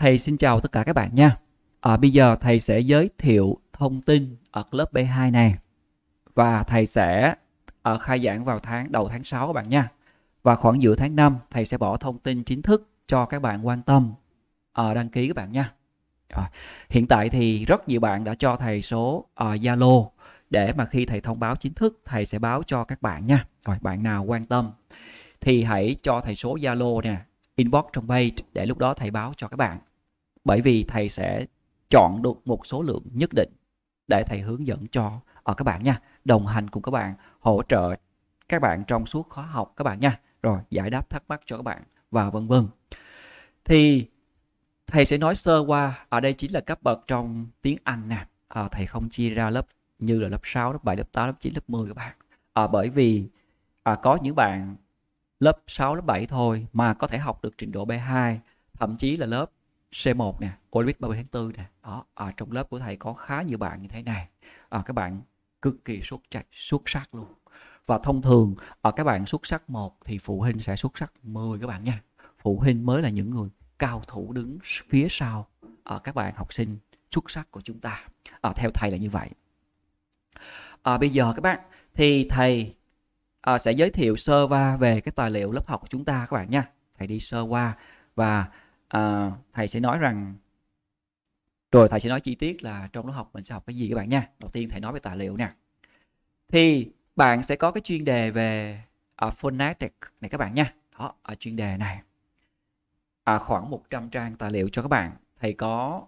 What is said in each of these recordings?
Thầy xin chào tất cả các bạn nha. À, bây giờ thầy sẽ giới thiệu thông tin ở lớp B2 này và thầy sẽ ở à, khai giảng vào tháng đầu tháng 6 các bạn nha. Và khoảng giữa tháng 5 thầy sẽ bỏ thông tin chính thức cho các bạn quan tâm à, đăng ký các bạn nha. Rồi. Hiện tại thì rất nhiều bạn đã cho thầy số à, Zalo để mà khi thầy thông báo chính thức thầy sẽ báo cho các bạn nha. Rồi bạn nào quan tâm thì hãy cho thầy số Zalo nè, inbox trong page để lúc đó thầy báo cho các bạn bởi vì thầy sẽ chọn được một số lượng nhất định để thầy hướng dẫn cho ở ờ, các bạn nha đồng hành cùng các bạn hỗ trợ các bạn trong suốt khóa học các bạn nha rồi giải đáp thắc mắc cho các bạn và vân vân thì thầy sẽ nói sơ qua ở đây chính là cấp bậc trong tiếng Anh nè à, thầy không chia ra lớp như là lớp 6, lớp 7, lớp 8, lớp 9, lớp 10 các bạn à, bởi vì à, có những bạn lớp 6, lớp 7 thôi mà có thể học được trình độ B2 thậm chí là lớp C1 nè, Olympic 30 tháng 4 nè. Đó, ở à, trong lớp của thầy có khá nhiều bạn như thế này. À, các bạn cực kỳ xuất sắc, xuất sắc luôn. Và thông thường ở à, các bạn xuất sắc một thì phụ huynh sẽ xuất sắc 10 các bạn nha. Phụ huynh mới là những người cao thủ đứng phía sau ở à, các bạn học sinh xuất sắc của chúng ta. À, theo thầy là như vậy. À, bây giờ các bạn thì thầy à, sẽ giới thiệu sơ qua về cái tài liệu lớp học của chúng ta các bạn nha. Thầy đi sơ qua và à, thầy sẽ nói rằng rồi thầy sẽ nói chi tiết là trong lớp học mình sẽ học cái gì các bạn nha đầu tiên thầy nói về tài liệu nè thì bạn sẽ có cái chuyên đề về uh, à, phonetic này các bạn nha đó ở à, chuyên đề này à, khoảng 100 trang tài liệu cho các bạn thầy có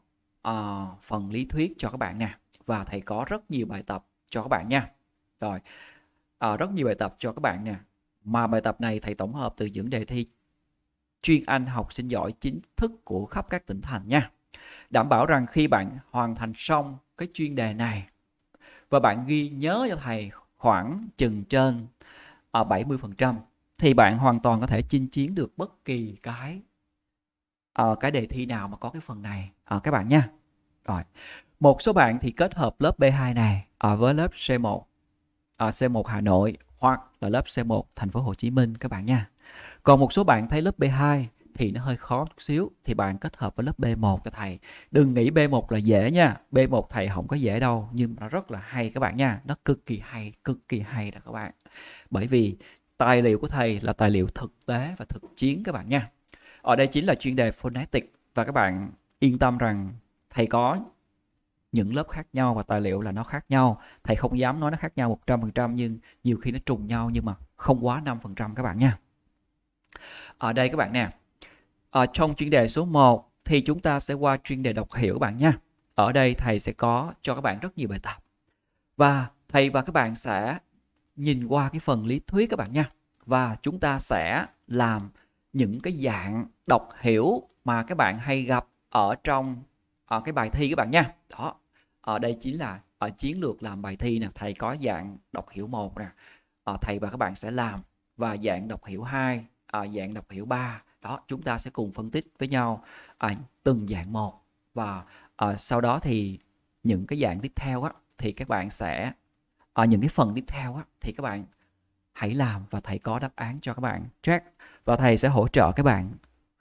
uh, phần lý thuyết cho các bạn nè và thầy có rất nhiều bài tập cho các bạn nha rồi uh, rất nhiều bài tập cho các bạn nè mà bài tập này thầy tổng hợp từ những đề thi chuyên Anh học sinh giỏi chính thức của khắp các tỉnh thành nha. Đảm bảo rằng khi bạn hoàn thành xong cái chuyên đề này và bạn ghi nhớ cho thầy khoảng chừng trên ở à, 70% thì bạn hoàn toàn có thể chinh chiến được bất kỳ cái uh, cái đề thi nào mà có cái phần này uh, các bạn nha. Rồi. Một số bạn thì kết hợp lớp B2 này uh, với lớp C1 uh, C1 Hà Nội hoặc là lớp C1 thành phố Hồ Chí Minh các bạn nha. Còn một số bạn thấy lớp B2 thì nó hơi khó chút xíu thì bạn kết hợp với lớp B1 cho thầy. Đừng nghĩ B1 là dễ nha, B1 thầy không có dễ đâu nhưng nó rất là hay các bạn nha, nó cực kỳ hay, cực kỳ hay đó các bạn. Bởi vì tài liệu của thầy là tài liệu thực tế và thực chiến các bạn nha. Ở đây chính là chuyên đề phonetic và các bạn yên tâm rằng thầy có những lớp khác nhau và tài liệu là nó khác nhau thầy không dám nói nó khác nhau 100% nhưng nhiều khi nó trùng nhau nhưng mà không quá 5% các bạn nha ở đây các bạn nè ở ờ, trong chuyên đề số 1 thì chúng ta sẽ qua chuyên đề đọc hiểu các bạn nha ở đây thầy sẽ có cho các bạn rất nhiều bài tập và thầy và các bạn sẽ nhìn qua cái phần lý thuyết các bạn nha và chúng ta sẽ làm những cái dạng đọc hiểu mà các bạn hay gặp ở trong ở cái bài thi các bạn nha đó ở ờ, đây chính là ở ờ, chiến lược làm bài thi nè thầy có dạng đọc hiểu một nè à, thầy và các bạn sẽ làm và dạng đọc hiểu hai, à, dạng đọc hiểu ba đó chúng ta sẽ cùng phân tích với nhau à, từng dạng một và à, sau đó thì những cái dạng tiếp theo á thì các bạn sẽ ở những cái phần tiếp theo á thì các bạn hãy làm và thầy có đáp án cho các bạn check và thầy sẽ hỗ trợ các bạn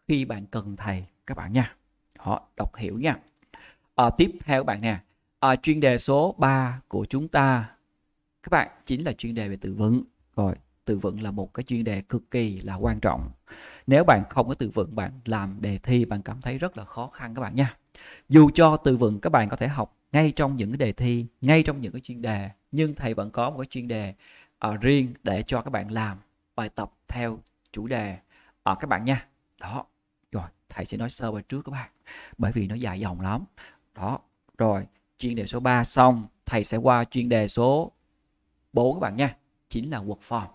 khi bạn cần thầy các bạn nha họ đọc hiểu nha à, tiếp theo các bạn nè à, chuyên đề số 3 của chúng ta các bạn chính là chuyên đề về tự vấn rồi tự vận là một cái chuyên đề cực kỳ là quan trọng nếu bạn không có tự vựng bạn làm đề thi bạn cảm thấy rất là khó khăn các bạn nha dù cho tự vựng các bạn có thể học ngay trong những cái đề thi ngay trong những cái chuyên đề nhưng thầy vẫn có một cái chuyên đề uh, riêng để cho các bạn làm bài tập theo chủ đề ở ờ, uh, các bạn nha đó rồi thầy sẽ nói sơ về trước các bạn bởi vì nó dài dòng lắm đó rồi chuyên đề số 3 xong thầy sẽ qua chuyên đề số 4 các bạn nha chính là workform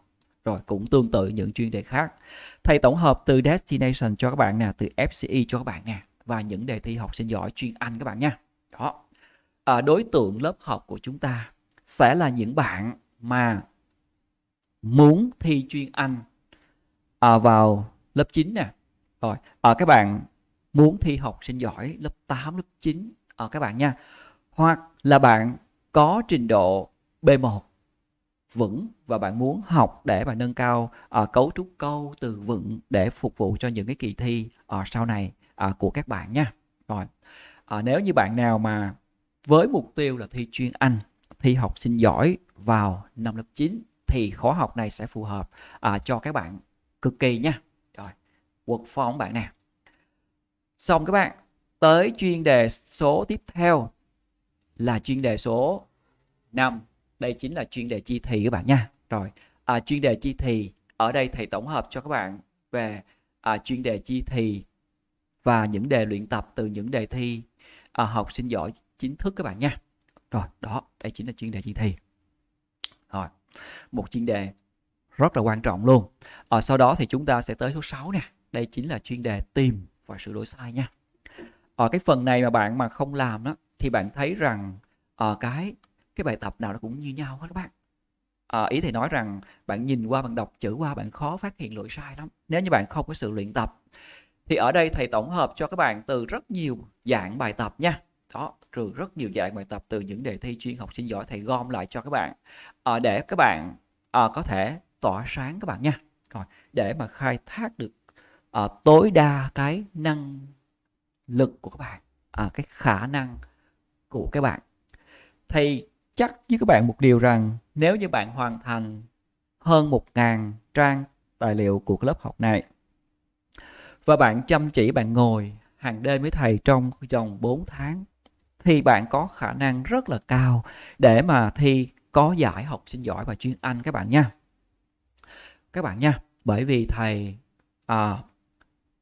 rồi cũng tương tự những chuyên đề khác thầy tổng hợp từ destination cho các bạn nè từ fce cho các bạn nè và những đề thi học sinh giỏi chuyên anh các bạn nha đó à, đối tượng lớp học của chúng ta sẽ là những bạn mà muốn thi chuyên anh à, vào lớp 9 nè rồi à, các bạn muốn thi học sinh giỏi lớp 8, lớp 9 à, các bạn nha hoặc là bạn có trình độ B1 vững và bạn muốn học để mà nâng cao uh, cấu trúc câu từ vựng để phục vụ cho những cái kỳ thi uh, sau này uh, của các bạn nha. Rồi. Uh, nếu như bạn nào mà với mục tiêu là thi chuyên Anh, thi học sinh giỏi vào năm lớp 9 thì khóa học này sẽ phù hợp uh, cho các bạn cực kỳ nha. Rồi, quật phong bạn nè. Xong các bạn, tới chuyên đề số tiếp theo là chuyên đề số 5 đây chính là chuyên đề chi thì các bạn nha rồi à, chuyên đề chi thì ở đây thầy tổng hợp cho các bạn về à, chuyên đề chi thì và những đề luyện tập từ những đề thi à, học sinh giỏi chính thức các bạn nha rồi đó đây chính là chuyên đề chi thì rồi một chuyên đề rất là quan trọng luôn à, sau đó thì chúng ta sẽ tới số 6 nè đây chính là chuyên đề tìm và sửa đổi sai nha ở ờ, cái phần này mà bạn mà không làm đó thì bạn thấy rằng uh, cái cái bài tập nào nó cũng như nhau hết các bạn à, ý thầy nói rằng bạn nhìn qua bạn đọc chữ qua bạn khó phát hiện lỗi sai lắm nếu như bạn không có sự luyện tập thì ở đây thầy tổng hợp cho các bạn từ rất nhiều dạng bài tập nha đó từ rất nhiều dạng bài tập từ những đề thi chuyên học sinh giỏi thầy gom lại cho các bạn à, để các bạn à, có thể tỏa sáng các bạn nha rồi để mà khai thác được à, tối đa cái năng lực của các bạn à, cái khả năng của các bạn thì chắc với các bạn một điều rằng nếu như bạn hoàn thành hơn 1.000 trang tài liệu của lớp học này và bạn chăm chỉ bạn ngồi hàng đêm với thầy trong vòng 4 tháng thì bạn có khả năng rất là cao để mà thi có giải học sinh giỏi và chuyên Anh các bạn nha. Các bạn nha, bởi vì thầy à,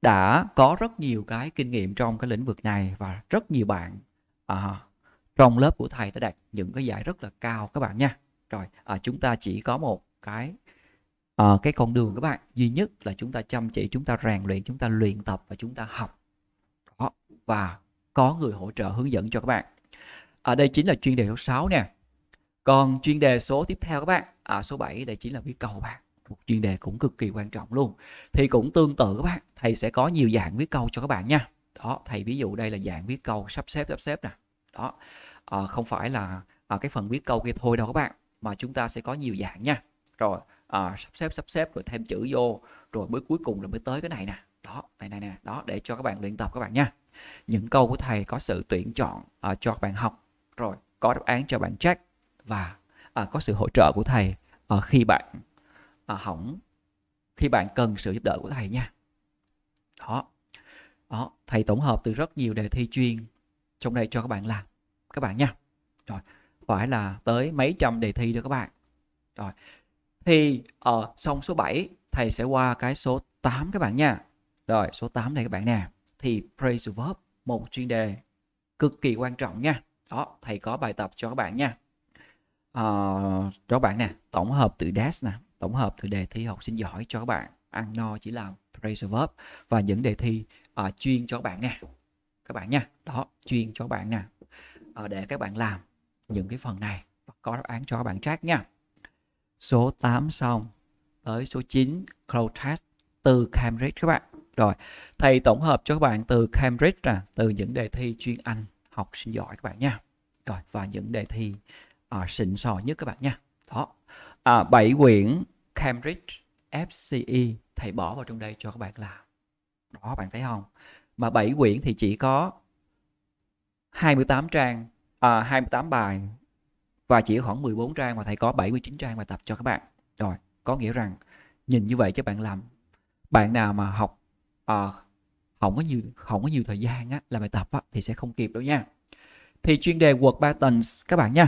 đã có rất nhiều cái kinh nghiệm trong cái lĩnh vực này và rất nhiều bạn à, trong lớp của thầy đã đạt những cái giải rất là cao các bạn nha rồi à, chúng ta chỉ có một cái à, cái con đường các bạn duy nhất là chúng ta chăm chỉ chúng ta rèn luyện chúng ta luyện tập và chúng ta học đó và có người hỗ trợ hướng dẫn cho các bạn ở à, đây chính là chuyên đề số 6 nè còn chuyên đề số tiếp theo các bạn à, số 7 đây chính là viết cầu bạn một chuyên đề cũng cực kỳ quan trọng luôn thì cũng tương tự các bạn thầy sẽ có nhiều dạng viết câu cho các bạn nha đó thầy ví dụ đây là dạng viết câu sắp xếp sắp xếp nè đó à, không phải là à, cái phần viết câu kia thôi đâu các bạn mà chúng ta sẽ có nhiều dạng nha rồi à, sắp xếp sắp xếp rồi thêm chữ vô rồi mới cuối cùng là mới tới cái này nè đó này này nè đó để cho các bạn luyện tập các bạn nha những câu của thầy có sự tuyển chọn à, cho các bạn học rồi có đáp án cho bạn check và à, có sự hỗ trợ của thầy à, khi bạn à, hỏng khi bạn cần sự giúp đỡ của thầy nha đó đó thầy tổng hợp từ rất nhiều đề thi chuyên trong đây cho các bạn làm các bạn nha rồi phải là tới mấy trăm đề thi được các bạn rồi thì ở ờ, xong số 7 thầy sẽ qua cái số 8 các bạn nha rồi số 8 này các bạn nè thì praise verb một chuyên đề cực kỳ quan trọng nha đó thầy có bài tập cho các bạn nha uh, cho các bạn nè tổng hợp từ DES nè tổng hợp từ đề thi học sinh giỏi cho các bạn ăn no chỉ làm praise verb và những đề thi uh, chuyên cho các bạn nè các bạn nha đó chuyên cho bạn nè ờ, để các bạn làm những cái phần này có đáp án cho các bạn track nha số 8 xong tới số 9 cloud test từ Cambridge các bạn rồi thầy tổng hợp cho các bạn từ Cambridge nè từ những đề thi chuyên Anh học sinh giỏi các bạn nha rồi và những đề thi uh, xịn sò nhất các bạn nha đó à, 7 quyển Cambridge FCE thầy bỏ vào trong đây cho các bạn làm đó bạn thấy không mà 7 quyển thì chỉ có 28 trang à, 28 bài và chỉ khoảng 14 trang mà thầy có 79 trang bài tập cho các bạn. Rồi, có nghĩa rằng nhìn như vậy các bạn làm bạn nào mà học à, không có nhiều không có nhiều thời gian á làm bài tập á, thì sẽ không kịp đâu nha. Thì chuyên đề Word Patterns các bạn nha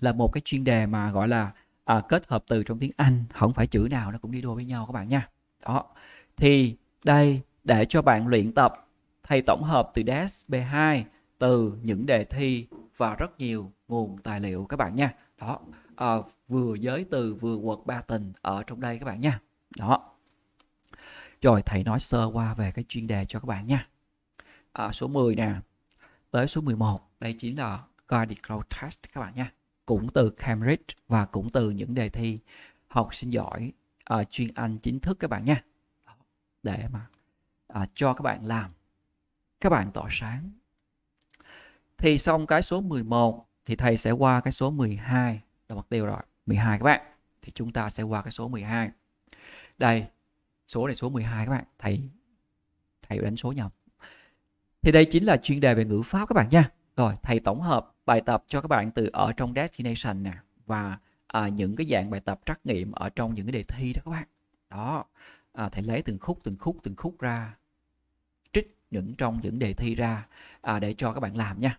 là một cái chuyên đề mà gọi là à, kết hợp từ trong tiếng Anh, không phải chữ nào nó cũng đi đôi với nhau các bạn nha. Đó. Thì đây để cho bạn luyện tập Thầy tổng hợp từ DSP2 từ những đề thi và rất nhiều nguồn tài liệu các bạn nha. Đó, à, vừa giới từ vừa quật ba tình ở trong đây các bạn nha. Đó. Rồi thầy nói sơ qua về cái chuyên đề cho các bạn nha. À, số 10 nè, tới số 11, đây chính là Gardic Test các bạn nha. Cũng từ Cambridge và cũng từ những đề thi học sinh giỏi à, chuyên Anh chính thức các bạn nha. Để mà à, cho các bạn làm các bạn tỏa sáng. Thì xong cái số 11 thì thầy sẽ qua cái số 12 là mục tiêu rồi, 12 các bạn. Thì chúng ta sẽ qua cái số 12. Đây, số này số 12 các bạn, thầy thầy đánh số nhầm. Thì đây chính là chuyên đề về ngữ pháp các bạn nha. Rồi, thầy tổng hợp bài tập cho các bạn từ ở trong destination nè và à, những cái dạng bài tập trắc nghiệm ở trong những cái đề thi đó các bạn. Đó, à, thầy lấy từng khúc từng khúc từng khúc ra những trong những đề thi ra à, để cho các bạn làm nha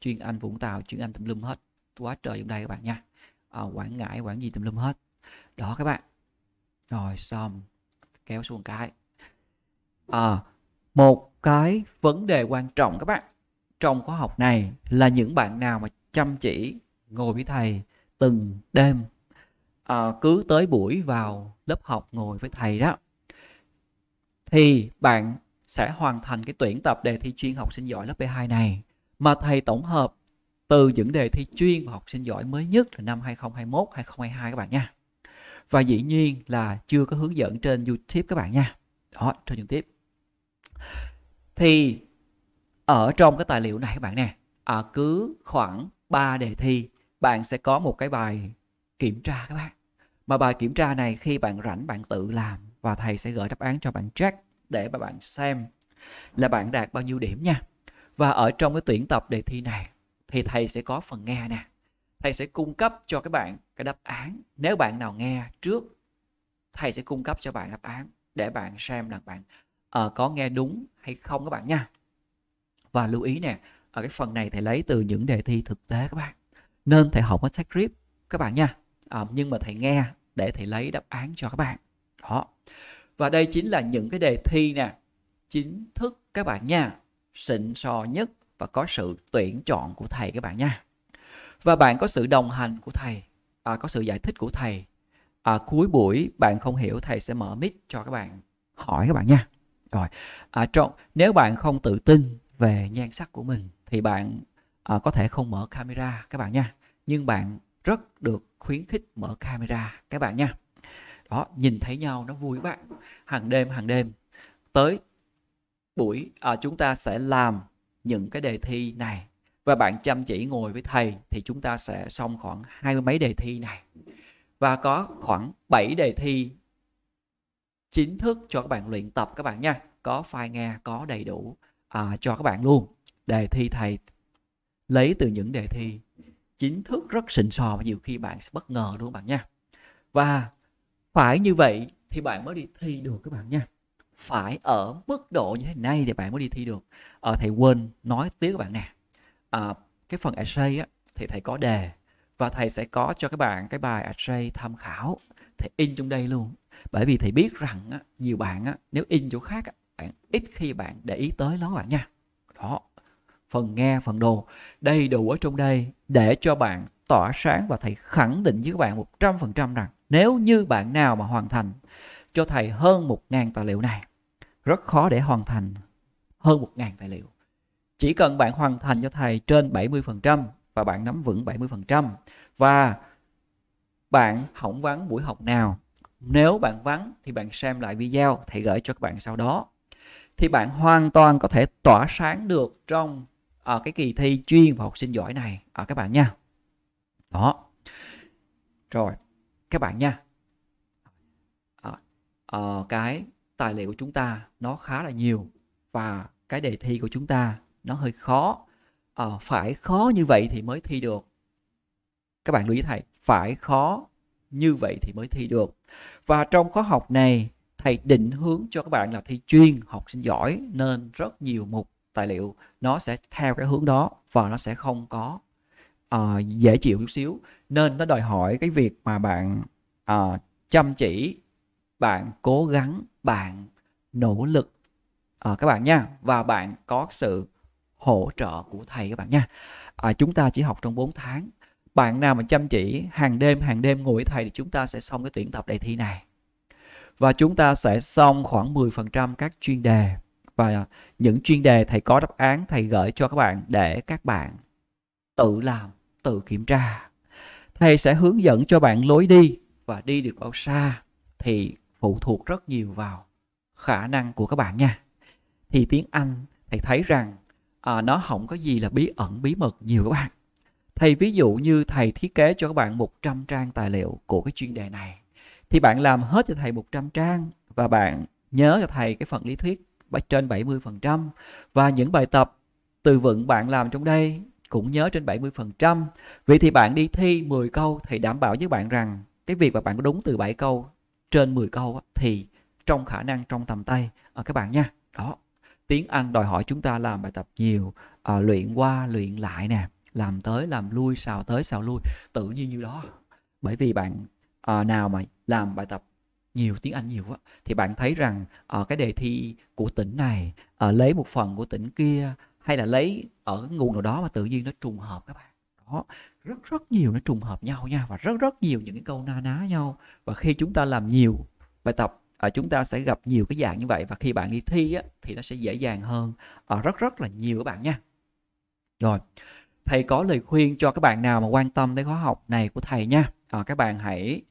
chuyên anh vũng tàu chuyên anh tùm lum hết quá trời trong đây các bạn nha à, quảng ngãi quảng gì tùm lum hết đó các bạn rồi xong kéo xuống cái à, một cái vấn đề quan trọng các bạn trong khóa học này là những bạn nào mà chăm chỉ ngồi với thầy từng đêm à, cứ tới buổi vào lớp học ngồi với thầy đó thì bạn sẽ hoàn thành cái tuyển tập đề thi chuyên học sinh giỏi lớp B2 này mà thầy tổng hợp từ những đề thi chuyên học sinh giỏi mới nhất là năm 2021, 2022 các bạn nha. Và dĩ nhiên là chưa có hướng dẫn trên YouTube các bạn nha. Đó, trên YouTube Thì ở trong cái tài liệu này các bạn nè, à, cứ khoảng 3 đề thi bạn sẽ có một cái bài kiểm tra các bạn. Mà bài kiểm tra này khi bạn rảnh bạn tự làm và thầy sẽ gửi đáp án cho bạn check để mà bạn xem là bạn đạt bao nhiêu điểm nha. Và ở trong cái tuyển tập đề thi này thì thầy sẽ có phần nghe nè. Thầy sẽ cung cấp cho các bạn cái đáp án. Nếu bạn nào nghe trước, thầy sẽ cung cấp cho bạn đáp án để bạn xem là bạn uh, có nghe đúng hay không các bạn nha. Và lưu ý nè, ở cái phần này thầy lấy từ những đề thi thực tế các bạn. Nên thầy không có take grip các bạn nha. Uh, nhưng mà thầy nghe để thầy lấy đáp án cho các bạn. Đó. Và đây chính là những cái đề thi nè, chính thức các bạn nha, xịn sò nhất và có sự tuyển chọn của thầy các bạn nha. Và bạn có sự đồng hành của thầy, à, có sự giải thích của thầy. À, cuối buổi bạn không hiểu thầy sẽ mở mic cho các bạn hỏi các bạn nha. Rồi, à, trong nếu bạn không tự tin về nhan sắc của mình thì bạn à, có thể không mở camera các bạn nha. Nhưng bạn rất được khuyến khích mở camera các bạn nha đó nhìn thấy nhau nó vui bạn hàng đêm hàng đêm tới buổi à, chúng ta sẽ làm những cái đề thi này và bạn chăm chỉ ngồi với thầy thì chúng ta sẽ xong khoảng hai mươi mấy đề thi này và có khoảng 7 đề thi chính thức cho các bạn luyện tập các bạn nha có file nghe có đầy đủ à, cho các bạn luôn đề thi thầy lấy từ những đề thi chính thức rất sình sò và nhiều khi bạn sẽ bất ngờ luôn bạn nha và phải như vậy thì bạn mới đi thi được các bạn nha phải ở mức độ như thế này thì bạn mới đi thi được à, thầy quên nói tiếp các bạn nè à, cái phần essay á, thì thầy có đề và thầy sẽ có cho các bạn cái bài essay tham khảo thầy in trong đây luôn bởi vì thầy biết rằng á, nhiều bạn á, nếu in chỗ khác á, bạn ít khi bạn để ý tới nó bạn nha đó phần nghe phần đồ đầy đủ ở trong đây để cho bạn tỏa sáng và thầy khẳng định với các bạn một trăm phần trăm rằng nếu như bạn nào mà hoàn thành cho thầy hơn 1.000 tài liệu này rất khó để hoàn thành hơn 1.000 tài liệu chỉ cần bạn hoàn thành cho thầy trên 70% và bạn nắm vững 70% và bạn không vắng buổi học nào nếu bạn vắng thì bạn xem lại video thầy gửi cho các bạn sau đó thì bạn hoàn toàn có thể tỏa sáng được trong ở à, cái kỳ thi chuyên và học sinh giỏi này ở à, các bạn nha đó rồi các bạn nha à, à, cái tài liệu của chúng ta nó khá là nhiều và cái đề thi của chúng ta nó hơi khó à, phải khó như vậy thì mới thi được các bạn lưu ý thầy phải khó như vậy thì mới thi được và trong khóa học này thầy định hướng cho các bạn là thi chuyên học sinh giỏi nên rất nhiều mục tài liệu nó sẽ theo cái hướng đó và nó sẽ không có uh, dễ chịu chút xíu nên nó đòi hỏi cái việc mà bạn à, chăm chỉ bạn cố gắng bạn nỗ lực à, các bạn nha và bạn có sự hỗ trợ của thầy các bạn nha à, chúng ta chỉ học trong 4 tháng bạn nào mà chăm chỉ hàng đêm hàng đêm ngồi với thầy thì chúng ta sẽ xong cái tuyển tập đề thi này và chúng ta sẽ xong khoảng 10% các chuyên đề và những chuyên đề thầy có đáp án thầy gửi cho các bạn để các bạn tự làm tự kiểm tra thầy sẽ hướng dẫn cho bạn lối đi và đi được bao xa thì phụ thuộc rất nhiều vào khả năng của các bạn nha thì tiếng anh thầy thấy rằng à, nó không có gì là bí ẩn bí mật nhiều các bạn thầy ví dụ như thầy thiết kế cho các bạn 100 trang tài liệu của cái chuyên đề này thì bạn làm hết cho thầy 100 trang và bạn nhớ cho thầy cái phần lý thuyết trên 70% và những bài tập từ vựng bạn làm trong đây cũng nhớ trên 70%. Vậy thì bạn đi thi 10 câu thì đảm bảo với bạn rằng cái việc mà bạn có đúng từ 7 câu trên 10 câu thì trong khả năng trong tầm tay à, các bạn nha. Đó. Tiếng Anh đòi hỏi chúng ta làm bài tập nhiều, à, luyện qua luyện lại nè, làm tới làm lui, xào tới xào lui, tự nhiên như đó. Bởi vì bạn à, nào mà làm bài tập nhiều tiếng Anh nhiều quá thì bạn thấy rằng ở à, uh, cái đề thi của tỉnh này uh, lấy một phần của tỉnh kia hay là lấy ở nguồn nào đó mà tự nhiên nó trùng hợp các bạn đó rất rất nhiều nó trùng hợp nhau nha và rất rất nhiều những cái câu na ná nhau và khi chúng ta làm nhiều bài tập ở à, chúng ta sẽ gặp nhiều cái dạng như vậy và khi bạn đi thi á, thì nó sẽ dễ dàng hơn ở ờ, rất rất là nhiều các bạn nha rồi thầy có lời khuyên cho các bạn nào mà quan tâm tới khóa học này của thầy nha à, các bạn hãy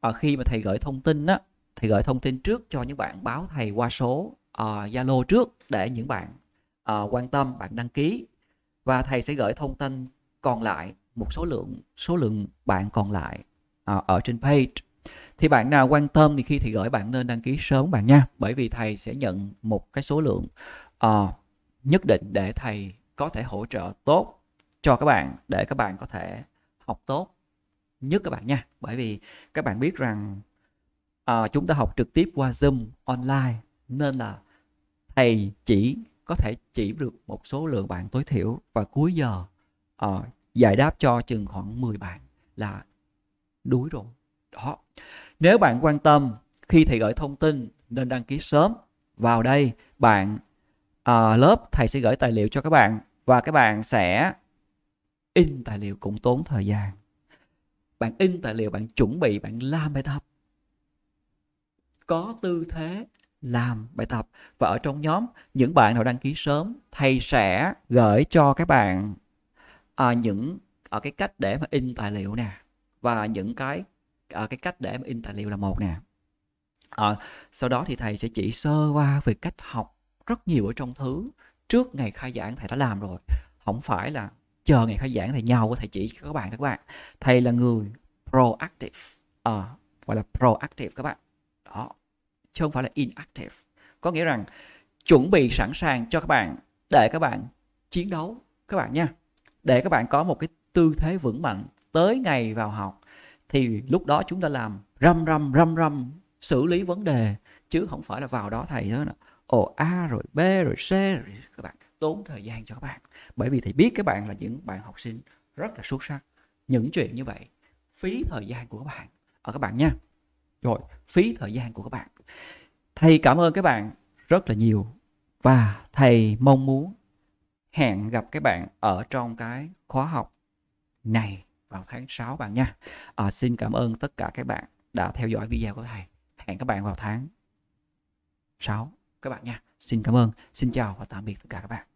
à, khi mà thầy gửi thông tin á thì gửi thông tin trước cho những bạn báo thầy qua số Zalo uh, Zalo trước để những bạn uh, quan tâm bạn đăng ký và thầy sẽ gửi thông tin còn lại một số lượng số lượng bạn còn lại uh, ở trên page thì bạn nào quan tâm thì khi thầy gửi bạn nên đăng ký sớm bạn nha bởi vì thầy sẽ nhận một cái số lượng uh, nhất định để thầy có thể hỗ trợ tốt cho các bạn để các bạn có thể học tốt nhất các bạn nha bởi vì các bạn biết rằng à, chúng ta học trực tiếp qua zoom online nên là thầy chỉ có thể chỉ được một số lượng bạn tối thiểu và cuối giờ uh, giải đáp cho chừng khoảng 10 bạn là đuối rồi đó nếu bạn quan tâm khi thầy gửi thông tin nên đăng ký sớm vào đây bạn uh, lớp thầy sẽ gửi tài liệu cho các bạn và các bạn sẽ in tài liệu cũng tốn thời gian bạn in tài liệu bạn chuẩn bị bạn làm bài tập có tư thế làm bài tập và ở trong nhóm những bạn nào đăng ký sớm thầy sẽ gửi cho các bạn à, những ở cái cách để mà in tài liệu nè và những cái à, cái cách để mà in tài liệu là một nè à, sau đó thì thầy sẽ chỉ sơ qua về cách học rất nhiều ở trong thứ trước ngày khai giảng thầy đã làm rồi không phải là chờ ngày khai giảng thầy nhau thầy chỉ cho các bạn các bạn thầy là người proactive à, gọi là proactive các bạn đó chứ không phải là inactive có nghĩa rằng chuẩn bị sẵn sàng cho các bạn để các bạn chiến đấu các bạn nha để các bạn có một cái tư thế vững mạnh tới ngày vào học thì lúc đó chúng ta làm răm răm răm răm xử lý vấn đề chứ không phải là vào đó thầy đó ồ a rồi b rồi c rồi các bạn tốn thời gian cho các bạn bởi vì thầy biết các bạn là những bạn học sinh rất là xuất sắc những chuyện như vậy phí thời gian của các bạn ở các bạn nha rồi phí thời gian của các bạn thầy cảm ơn các bạn rất là nhiều và thầy mong muốn hẹn gặp các bạn ở trong cái khóa học này vào tháng 6 bạn nha à, xin cảm ơn tất cả các bạn đã theo dõi video của thầy hẹn các bạn vào tháng 6 các bạn nha xin cảm ơn xin chào và tạm biệt tất cả các bạn